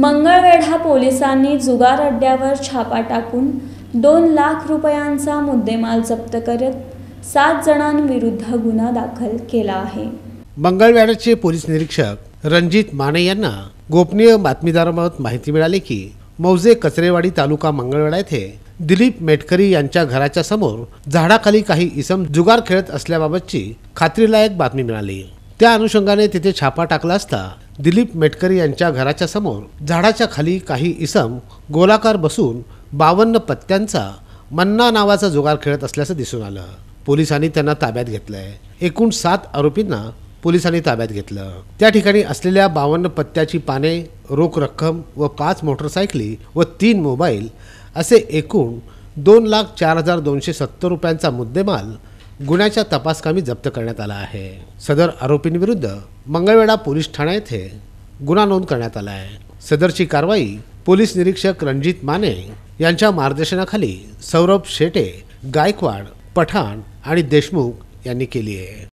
मंगळवेढा पोलिसांनी जुगार अड्ड्यावर छापा टाकून दोन लाख रुपयांचा मुद्देमाल जप्त करत सात जणांविरुद्ध गुन्हा दाखल केला आहे मंगळवेढ्याचे पोलीस निरीक्षक रणजित माने यांना गोपनीय बातमीदाराबाबत माहिती मिळाली की मौजे कचरेवाडी तालुका मंगळवेढा येथे दिलीप मेटकरी यांच्या घराच्या समोर झाडाखाली काही इसम जुगार खेळत असल्याबाबतची खात्रीलायक बातमी मिळाली त्या अनुषंगाने तिथे छापा टाकला असता दिलीप मेटकरी यांच्या घराच्या समोर झाडाच्या खाली काही इसम गोलाकार बसून बावन्न पत्त्यांचा मन्ना नावाचा जुगार खेळत असल्याचं दिसून आलं पोलिसांनी त्यांना ताब्यात घेतलंय एकूण सात आरोपींना पोलिसांनी ताब्यात घेतलं त्या ठिकाणी असलेल्या बावन्न पत्त्याची पाने रोख रक्कम व पाच मोटरसायकली व तीन मोबाईल असे एकूण दोन लाख चार हजार दोनशे सत्तर रुपयांचा मुद्देमाल गुन्ह्याच्या तपासकामी जप्त करण्यात आला आहे सदर आरोपींविरुद्ध मंगळवेढा पोलीस ठाणा येथे गुन्हा नोंद करण्यात आला आहे सदरची कारवाई पोलीस निरीक्षक रणजित माने यांच्या मार्गदर्शनाखाली सौरभ शेटे गायकवाड पठाण आणि देशमुख यांनी केली आहे